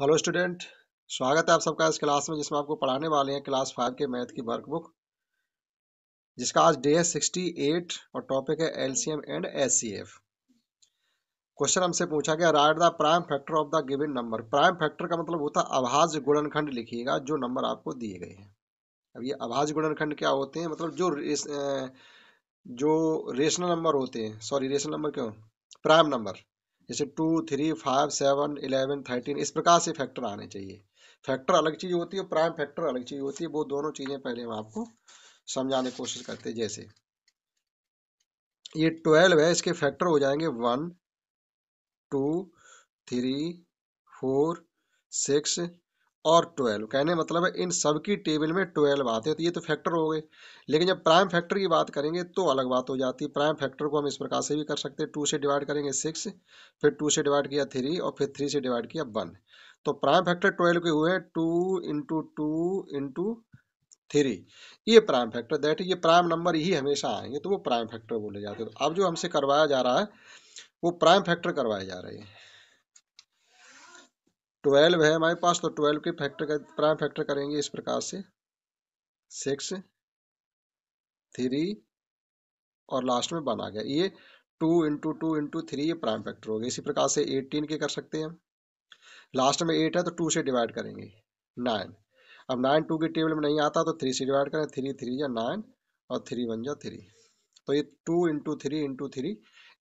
Hello student स्वागत है आप सबका इस क्लास में जिसमें आपको पढ़ाने वाले हैं क्लास फाइव के मैथ की वर्कबुक जिसका आज डे है सिक्सटी एट और टॉपिक है एलसीएम एंड एससीएफ क्वेश्चन हमसे पूछा गया write the prime factor of the given number prime factor का मतलब होता है अभाज गुणनखंड लिखिएगा जो नंबर आपको दिए गए हैं अब ये अभाज गुणनखंड क्या होते हैं मतलब जो रेस, जो रेशनल नंबर होते हैं सॉरी रेशनल नंबर क्यों प्राइम नंबर जैसे two three five seven eleven thirteen इस प्रकार से फैक्टर आने चाहिए फैक्टर अलग चीज़ होती है और प्राइम फैक्टर अलग चीज़ होती है वो दोनों चीज़ें पहले हम आपको समझाने की कोशिश करते हैं जैसे ये ट्वेल्व है इसके फैक्टर हो जाएंगे one two three four six और ट्वेल्व कहने मतलब है इन सब की टेबल में ट्वेल्व आते हैं तो ये तो फैक्टर हो गए लेकिन जब प्राइम फैक्टर की बात करेंगे तो अलग बात हो जाती है प्राइम फैक्टर को हम इस प्रकार से भी कर सकते हैं टू से डिवाइड करेंगे सिक्स फिर टू से डिवाइड किया थ्री और फिर थ्री से डिवाइड किया वन तो प्राइम फैक्टर ट्वेल्व के हुए two into two into three ये प्राइम फैक्टर दैट ये प्राइम नंबर ही हमेशा आएंगे तो वो प्राइम फैक्टर बोले जाते हैं तो अब जो हमसे करवाया जा रहा है वो प्राइम फैक्टर करवाए जा रहे हैं ट्वेल्व है हमारे पास तो ट्वेल्व के फैक्टर कर प्राइम फैक्टर करेंगे इस प्रकार से सिक्स थ्री और लास्ट में वन आ गया ये two into two into three ये प्राइम फैक्टर हो गया इसी प्रकार से एटीन के कर सकते हैं हम लास्ट में एट है तो टू से डिवाइड करेंगे नाइन अब नाइन टू के टेबल में नहीं आता तो थ्री से डिवाइड करें थ्री थ्री या नाइन और थ्री वन या थ्री तो ये two into three into three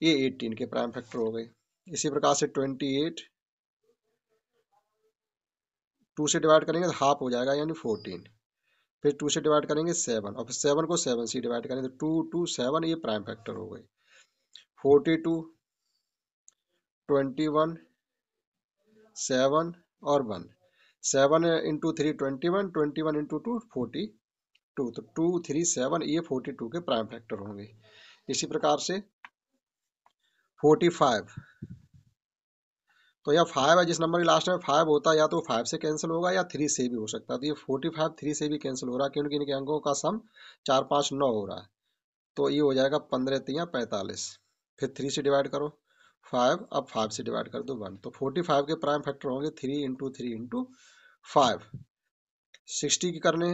ये एटीन के प्राइम फैक्टर हो गए इसी प्रकार से ट्वेंटी एट टू से डिवाइड करेंगे तो हाफ हो जाएगा यानी फोर्टीन फिर टू से डिवाइड करेंगे सेवन और फिर सेवन को सेवन से डिवाइड करेंगे तो टू टू सेवन ये प्राइम फैक्टर हो गए forty two twenty one seven और one seven into three twenty one twenty one into two forty two तो टू थ्री सेवन ये फोर्टी टू के प्राइम फैक्टर होंगे इसी प्रकार से फोर्टी फाइव तो या फाइव है जिस नंबर की लास्ट में फाइव होता है या तो फाइव से कैंसिल होगा या थ्री से भी हो सकता है तो ये फोर्टी फाइव थ्री से भी कैंसिल हो रहा है क्योंकि इनके अंकों का सम चार पाँच नौ हो रहा है तो ये हो जाएगा पंद्रह या पैंतालीस फिर थ्री से डिवाइड करो फाइव अब फाइव से डिवाइड कर दो वन तो फोर्टी फाइव के प्राइम फैक्टर होंगे three into three into five sixty की करने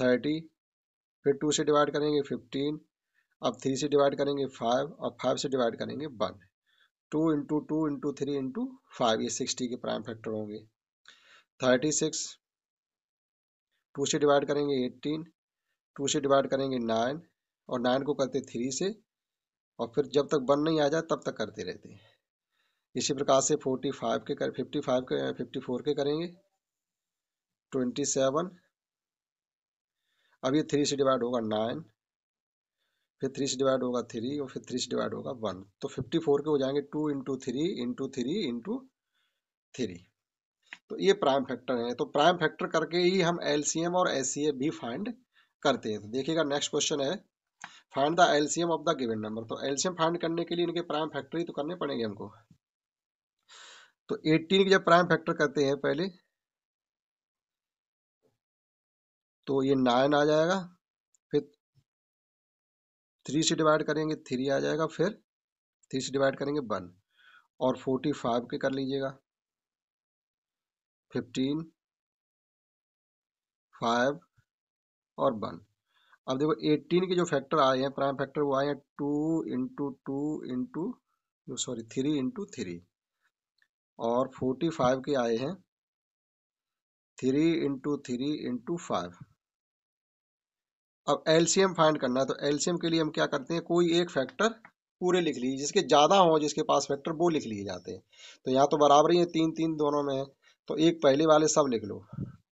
थर्टी फिर टू से डिवाइड करेंगे फिफ्टीन अब थ्री से डिवाइड करेंगे फाइव अब फाइव से डिवाइड करेंगे one two into two into three into five ये सिक्सटी के प्राइम फैक्टर होंगे थर्टी सिक्स टू से डिवाइड करेंगे एट्टीन टू से डिवाइड करेंगे नाइन और नाइन को करते थ्री से और फिर जब तक वन नहीं आ जाए तब तक करते रहते हैं इसी प्रकार से फोर्टी फाइव के कर फिफ्टी फाइव के फिफ्टी फोर के करेंगे ट्वेंटी सेवन अब ये थ्री से डिवाइड होगा नाइन फिर थ्री से डिवाइड होगा थ्री और फिर थ्री से डिवाइड होगा वन तो फिफ्टी फोर के हो जाएंगे two into three into three into three तो ये प्राइम फैक्टर है तो प्राइम फैक्टर करके ही हम एलसीएम और एसीए भी फाइंड करते हैं तो देखिएगा नेक्स्ट क्वेश्चन है find the LCM of the given number तो एलसीएम फाइंड करने के लिए इनके प्राइम फैक्टर ही तो करने पड़ेंगे हमको तो 18 के जब प्राइम फैक्टर करते हैं पहले तो ये नाइन आ जाएगा फिर थ्री से डिवाइड करेंगे थ्री आ जाएगा फिर थ्री से डिवाइड करेंगे वन और फोर्टी फाइव के कर लीजिएगा फिफ्टीन फाइव और वन अब देखो एटीन के जो फैक्टर आए हैं प्राइम फैक्टर वो आए हैं two into two into sorry three into three और फोर्टी फाइव के आए हैं three into three into five अब एलसीएम फाइंड करना है तो एलसीएम के लिए हम क्या करते हैं कोई एक फैक्टर पूरे लिख लीजिए जिसके ज़्यादा हो जिसके पास फैक्टर वो लिख लिए जाते हैं तो यहाँ तो बराबर ही है तीन तीन दोनों में तो एक पहले वाले सब लिख लो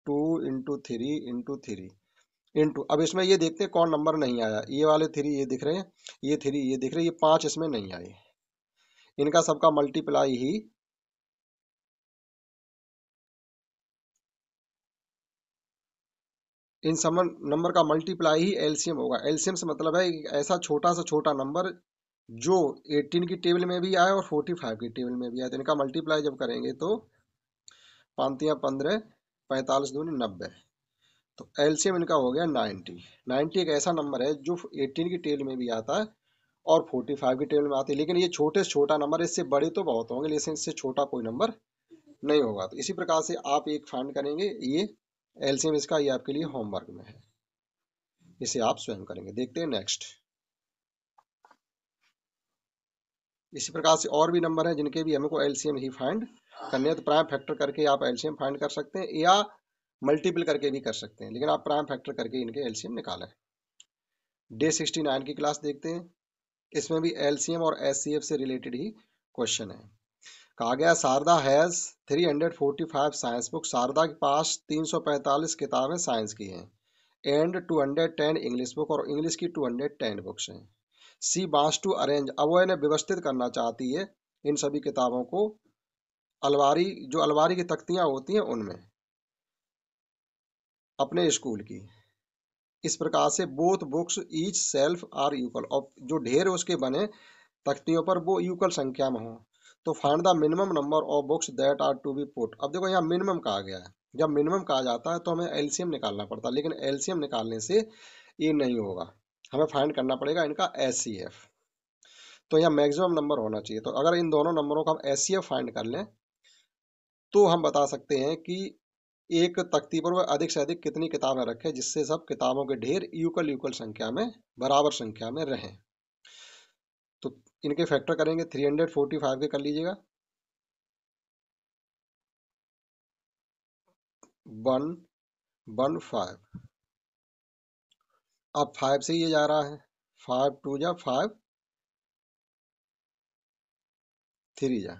two into three into three into अब इसमें ये देखते हैं कौन नंबर नहीं आया ये वाले थ्री ये दिख रहे हैं ये थ्री ये दिख रहे हैं ये पाँच इसमें नहीं आए इनका सबका मल्टीप्लाई ही इन सम नंबर का मल्टीप्लाई ही एलसीएम होगा एलसीएम से मतलब है ऐसा छोटा सा छोटा नंबर जो 18 की टेबल में भी आए और 45 की टेबल में भी आए तो इनका मल्टीप्लाई जब करेंगे तो पानतियाँ पंद्रह पैंतालीस दूनी नब्बे तो एलसीएम इनका हो गया 90 90 एक ऐसा नंबर है जो 18 की टेबल में भी आता है और 45 की टेबल में आती है लेकिन ये छोटे से छोटा नंबर इससे बड़े तो बहुत होंगे लेकिन इससे छोटा कोई नंबर नहीं होगा तो इसी प्रकार से आप एक फाइंड करेंगे ये एलसीएम इसका ये आपके लिए होमवर्क में है इसे आप स्वयं करेंगे देखते हैं नेक्स्ट इसी प्रकार से और भी नंबर हैं जिनके भी हमको एलसीएम ही फाइंड करने हैं तो प्राइम फैक्टर करके आप एलसीएम फाइंड कर सकते हैं या मल्टीपल करके भी कर सकते हैं लेकिन आप प्राइम फैक्टर करके इनके एलसीएम निकालें डे सिक्सटी नाइन की क्लास देखते हैं इसमें भी एलसीएम और एस से रिलेटेड ही क्वेश्चन है कहा गया Sharda has 345 science book Sharda के पास 345 किताबें साइंस की हैं एंड 210 इंग्लिश बुक और इंग्लिश की 210 बुक्स हैं सी बांस टू अरेंज अब वो इन्हें व्यवस्थित करना चाहती है इन सभी किताबों को अलवारी जो अलवारी की तख्तियाँ होती हैं उनमें अपने स्कूल की इस प्रकार से both books each shelf are equal और जो ढेर उसके बने तख्तियों पर वो यूकल संख्या में हों तो find the minimum number of books that are to be put अब देखो यहाँ मिनिमम कहा गया है जब मिनिमम कहा जाता है तो हमें एलसीएम निकालना पड़ता है लेकिन एलसीएम निकालने से ये नहीं होगा हमें फाइंड करना पड़ेगा इनका एस तो यहाँ मैक्सिमम नंबर होना चाहिए तो अगर इन दोनों नंबरों का हम एस फाइंड कर लें तो हम बता सकते हैं कि एक तख्ती पर वह अधिक से अधिक कितनी किताबें रखें जिससे सब किताबों के ढेर यूकल यूकल संख्या में बराबर संख्या में रहें तो इनके फैक्टर करेंगे थ्री हंड्रेड फोर्टी फाइव के कर लीजिएगा वन वन फाइव अब फाइव से ये जा रहा है फाइव टू जा फाइव थ्री जा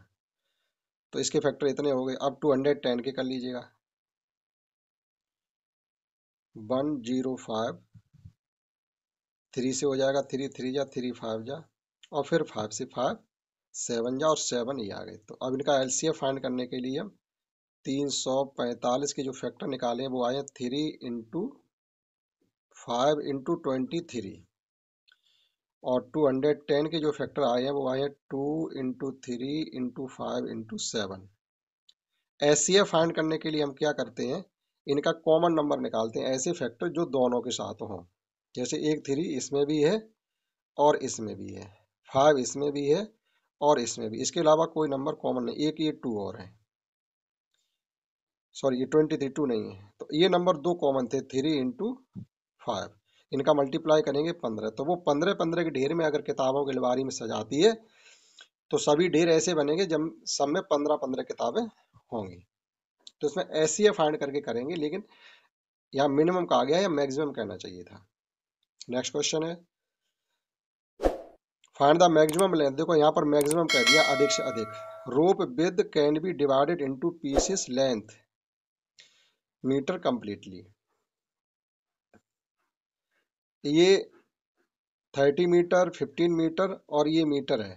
तो इसके फैक्टर इतने हो गए अब टू हंड्रेड टेन के कर लीजिएगा वन जीरो फाइव थ्री से हो जाएगा थ्री थ्री जा थ्री फाइव जा और फिर फाइव से फाइव सेवन या और सेवन ही आ गए तो अब इनका एल सी फाइंड करने के लिए हम तीन सौ पैंतालीस के जो फैक्टर निकाले हैं वो आए हैं three into five into twenty three और टू हंड्रेड टेन के जो फैक्टर आए हैं वो आए हैं two into three into five into seven ऐसी फाइंड करने के लिए हम क्या करते हैं इनका कॉमन नंबर निकालते हैं ऐसे फैक्टर जो दोनों के साथ हों जैसे एक थ्री इसमें भी है और इसमें भी है फाइव इसमें भी है और इसमें भी इसके अलावा कोई नंबर कॉमन नहीं एक ये टू और है सॉरी ये ट्वेंटी थ्री टू नहीं है तो ये नंबर दो कॉमन थे थ्री इंटू फाइव इनका मल्टीप्लाई करेंगे पंद्रह तो वो पंद्रह पंद्रह के ढेर में अगर किताबों की अलवारी में सजाती है तो सभी ढेर ऐसे बनेंगे जब सब में पंद्रह पंद्रह किताबें होंगी तो इसमें ऐसी फाइंड करके करेंगे लेकिन यहाँ मिनिमम कहा गया या मैक्सिमम कहना चाहिए था नेक्स्ट क्वेश्चन है फाइंड द मैक्सिमम लेंथ देखो यहाँ पर मैक्सिमम कह दिया अधिक से अधिक rope with can be divided into pieces length metre completely ये थर्टी मीटर फिफ्टीन मीटर और ये मीटर है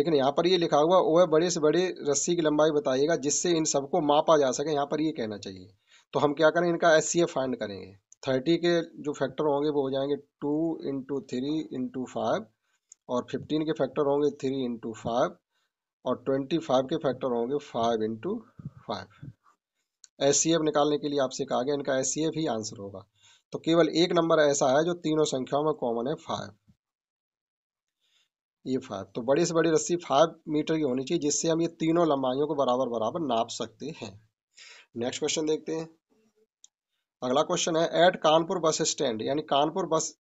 लेकिन यहाँ पर ये लिखा हुआ वह बड़े से बड़े रस्सी की लंबाई बताइएगा जिससे इन सबको मापा जा सके यहाँ पर ये कहना चाहिए तो हम क्या करें इनका एस सी फाइंड करेंगे थर्टी के जो फैक्टर होंगे वो हो जाएंगे two into three into five और 15 के फैक्टर होंगे 3 इंटू फाइव और 25 के फैक्टर होंगे 5 इंटू फाइव एस निकालने के लिए आपसे कहा गया इनका एस ही आंसर होगा तो केवल एक नंबर ऐसा है जो तीनों संख्याओं में कॉमन है फाइव ये फाइव तो बड़ी से बड़ी रस्सी फाइव मीटर की होनी चाहिए जिससे हम ये तीनों लंबाइयों को बराबर बराबर नाप सकते हैं नेक्स्ट क्वेश्चन देखते हैं अगला क्वेश्चन है एट कानपुर बस स्टैंड यानी कानपुर बस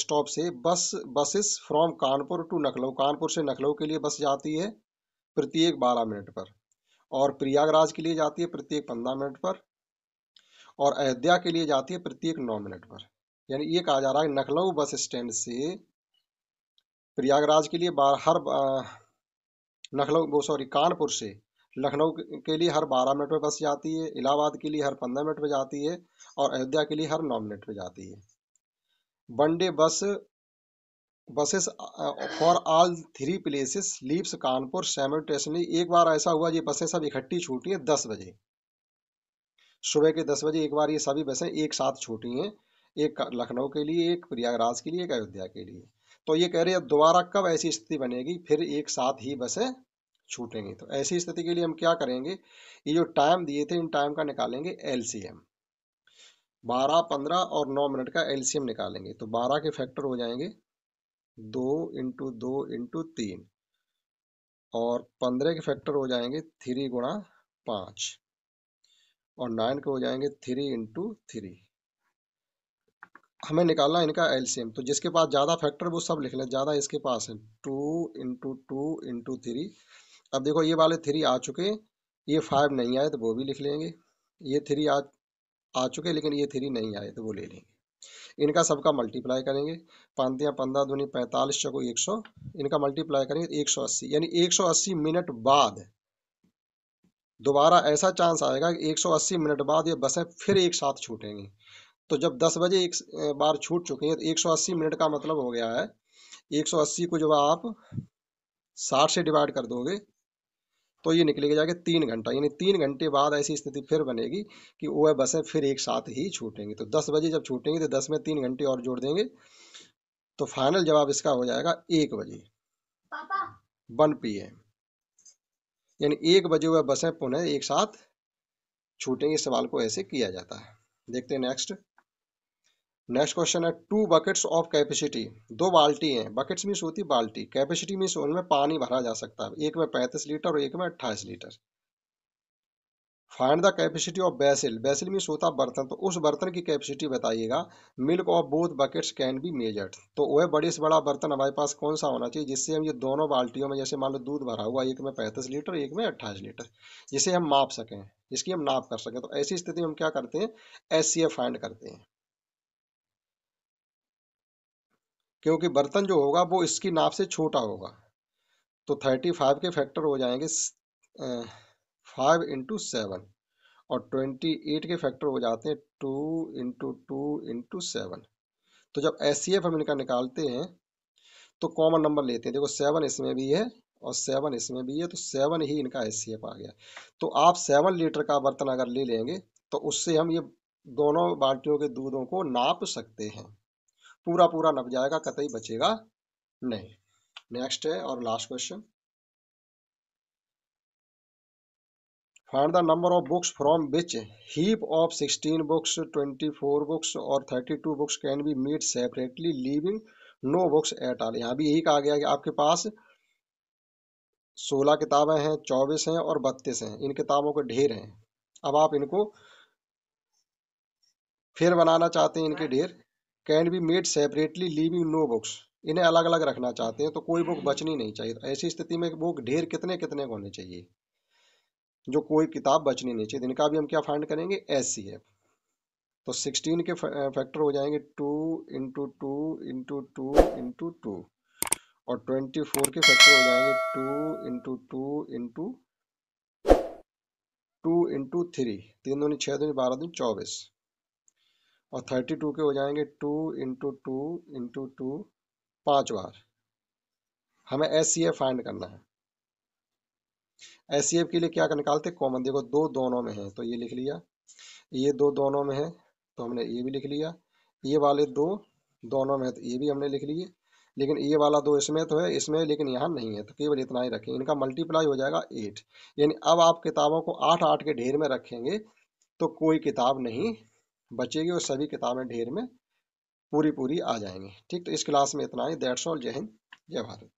स्टॉप से bus buses from Kanpur to नखलऊ कानपुर से नखलऊ के लिए बस जाती है प्रत्येक बारह मिनट पर और प्रयागराज के लिए जाती है प्रत्येक पंद्रह मिनट पर और अयोध्या के लिए जाती है प्रत्येक नौ मिनट पर यानी ये कहा जा रहा है नखलऊ बस स्टैंड से प्रयागराज के लिए बार हर नखलऊ वो सॉरी कानपुर से लखनऊ के लिए हर बारह मिनट पर बस जाती है इलाहाबाद के लिए हर पंद्रह मिनट पर जाती है और अयोध्या के लिए हर नौ मिनट पर जाती है one day bus buses for all three places places leaves Kanpur simultaneously एक बार ऐसा हुआ ये बसें सब इकट्ठी छूटी हैं दस बजे सुबह के दस बजे एक बार ये सभी बसें एक साथ छूटी हैं एक लखनऊ के लिए एक प्रयागराज के लिए एक अयोध्या के लिए तो ये कह रहे हैं दोबारा कब ऐसी स्थिति बनेगी फिर एक साथ ही बसें छूटेंगी तो ऐसी स्थिति के लिए हम क्या करेंगे ये जो टाइम दिए थे इन टाइम का निकालेंगे एल सी एम बारह पंद्रह और नौ मिनट का एलसीएम निकालेंगे तो बारह के फैक्टर हो जाएंगे दो इंटू दो इंटू तीन और पंद्रह के फैक्टर हो जाएंगे थ्री गुणा पाँच और नाइन के हो जाएंगे थ्री इंटू थ्री हमें निकालना है इनका एलसीएम तो जिसके पास ज़्यादा फैक्टर वो सब लिख लें ज़्यादा इसके पास है two into two into three अब देखो ये वाले थ्री आ चुके ये फाइव नहीं आए तो वो भी लिख लेंगे ये थ्री आ आ चुके लेकिन ये थ्री नहीं आए तो वो ले लेंगे इनका सबका मल्टीप्लाई करेंगे पांतियाँ पंद्रह दूनी पैंतालीस चको एक सौ इनका मल्टीप्लाई करेंगे एक सौ अस्सी यानी एक सौ अस्सी मिनट बाद दोबारा ऐसा चांस आएगा कि एक सौ अस्सी मिनट बाद ये बसें फिर एक साथ छूटेंगी तो जब दस बजे एक बार छूट चुके हैं तो एक सौ अस्सी मिनट का मतलब हो गया है एक सौ अस्सी को जब आप साठ से डिवाइड कर दोगे तो ये निकलेगी जाके तीन घंटा यानी तीन घंटे बाद ऐसी स्थिति फिर बनेगी कि वह बसें फिर एक साथ ही छूटेंगी तो दस बजे जब छूटेंगी तो दस में तीन घंटे और जोड़ देंगे तो फाइनल जवाब इसका हो जाएगा एक बजे वन पी एम यानी एक बजे वह बसें पुनः एक साथ छूटेंगी सवाल को ऐसे किया जाता है देखते हैं नेक्स्ट नेक्स्ट क्वेश्चन है टू बकेट्स ऑफ कैपेसिटी दो बाल्टी हैं बकेट्स मीन्स होती बाल्टी कैपेसिटी मीन्स उनमें पानी भरा जा सकता है एक में पैंतीस लीटर और एक में अट्ठाईस litre find the capacity of vessel vessel means होता बर्तन तो उस बर्तन की कैपेसिटी बताइएगा milk of both buckets can be measured तो वह बड़े से बड़ा बर्तन हमारे पास कौन सा होना चाहिए जिससे हम ये दोनों बाल्टियों में जैसे मान लो दूध भरा हुआ एक में पैंतीस लीटर एक में अट्ठाईस लीटर जिसे हम माप सकें जिसकी हम नाप कर सकें तो ऐसी स्थिति में हम क्या करते हैं एस सी फाइंड करते हैं क्योंकि बर्तन जो होगा वो इसकी नाप से छोटा होगा तो थर्टी फाइव के फैक्टर हो जाएंगे फाइव इंटू सेवन और ट्वेंटी एट के फैक्टर हो जाते हैं two into two into seven तो जब एस सी एफ हम इनका निकालते हैं तो कॉमन नंबर लेते हैं देखो सेवन इसमें भी है और सेवन इसमें भी है तो सेवन ही इनका एस सी एफ आ गया तो आप सेवन लीटर का बर्तन अगर ले लेंगे तो उससे हम ये दोनों बाल्टियों के दूधों को नाप सकते हैं पूरा पूरा लग जाएगा कतई बचेगा नहीं नेक्स्ट है और last question find the number of books from which heap of 16 books 24 books और 32 books can be meet separately leaving no books at all यहाँ भी यही कहा गया कि आपके पास सोलह किताबें हैं चौबीस हैं और बत्तीस हैं इन किताबों के ढेर हैं अब आप इनको फिर बनाना चाहते हैं इनके हाँ। ढेर can be made separately leaving no books इन्हें अलग अलग रखना चाहते हैं तो कोई बुक हम्म। बचनी नहीं चाहिए ऐसी स्थिति में बुक ढेर कितने कितने होने चाहिए जो कोई किताब बचनी नहीं चाहिए इनका भी हम क्या फाइंड करेंगे एस तो सिक्सटीन के फैक्टर हो जाएंगे two into two into two into two और ट्वेंटी फोर के फैक्टर हो जाएंगे two into two into two into three तीन दूनी छः दूनी बारह दूनी चौबीस और थर्टी टू के हो जाएंगे two into two into two पाँच बार हमें एस सी एफ फाइंड करना है एस सी एफ के लिए क्या कर निकालते कॉमन देखो दो दोनों में है तो ये लिख लिया ये दो दोनों में है तो हमने ये भी लिख लिया ये वाले दो दोनों में है तो ये भी हमने लिख लिए लेकिन ये वाला दो इसमें तो है इसमें लेकिन यहाँ नहीं है तो केवल इतना ही रखें इनका मल्टीप्लाई हो जाएगा एट यानी अब आप किताबों को आठ आठ के ढेर में रखेंगे तो कोई किताब नहीं बचेगी और सभी किताबें ढेर में पूरी पूरी आ जाएंगी ठीक तो इस क्लास में इतना ही दैट्स ऑल जय हिंद जय भारत